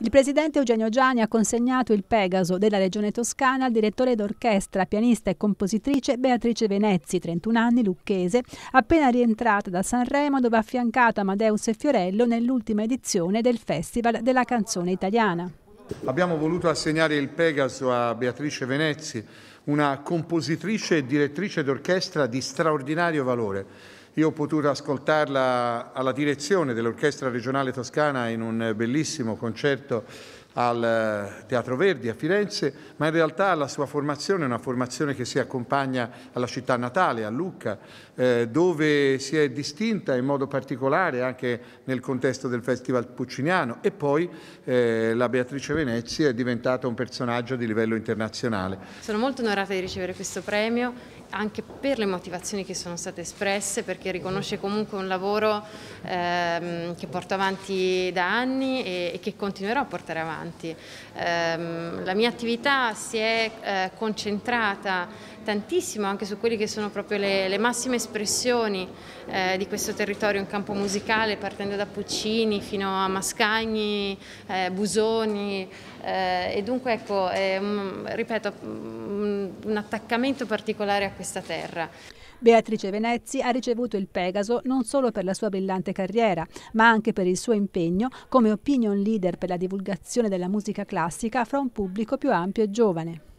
Il presidente Eugenio Gianni ha consegnato il Pegaso della Regione Toscana al direttore d'orchestra, pianista e compositrice Beatrice Venezzi, 31 anni, lucchese, appena rientrata da Sanremo dove ha affiancato Amadeus e Fiorello nell'ultima edizione del Festival della canzone italiana. Abbiamo voluto assegnare il Pegaso a Beatrice Venezzi, una compositrice e direttrice d'orchestra di straordinario valore io ho potuto ascoltarla alla direzione dell'Orchestra regionale toscana in un bellissimo concerto al eh, Teatro Verdi a Firenze, ma in realtà la sua formazione è una formazione che si accompagna alla città natale, a Lucca, eh, dove si è distinta in modo particolare anche nel contesto del Festival Pucciniano e poi eh, la Beatrice Venezia è diventata un personaggio di livello internazionale. Sono molto onorata di ricevere questo premio anche per le motivazioni che sono state espresse perché riconosce comunque un lavoro ehm, che porto avanti da anni e, e che continuerò a portare avanti importanti. Ehm, la mia attività si è eh, concentrata tantissimo anche su quelle che sono proprio le, le massime espressioni eh, di questo territorio in campo musicale, partendo da Puccini fino a Mascagni, eh, Busoni eh, e dunque ecco, ripeto, un attaccamento particolare a questa terra. Beatrice Venezzi ha ricevuto il Pegaso non solo per la sua brillante carriera, ma anche per il suo impegno come opinion leader per la divulgazione della musica classica fra un pubblico più ampio e giovane.